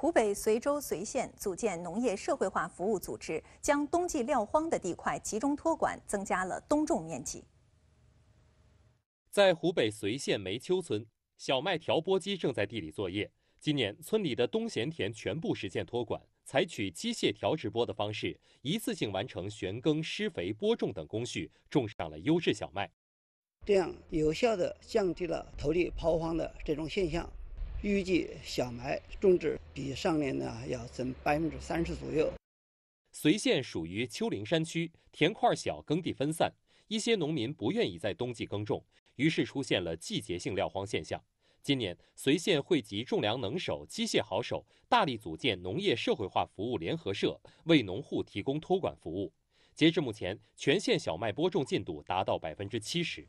湖北随州随县组建农业社会化服务组织，将冬季撂荒的地块集中托管，增加了冬种面积。在湖北随县梅丘村，小麦调拨机正在地里作业。今年，村里的冬闲田全部实现托管，采取机械调直播的方式，一次性完成旋耕、施肥、播种等工序，种上了优质小麦。这样有效地降低了土地抛荒的这种现象。预计小麦种植比上年呢要增百分之三十左右。随县属于丘陵山区，田块小，耕地分散，一些农民不愿意在冬季耕种，于是出现了季节性撂荒现象。今年，随县汇集种粮能手、机械好手，大力组建农业社会化服务联合社，为农户提供托管服务。截至目前，全县小麦播种进度达到百分之七十。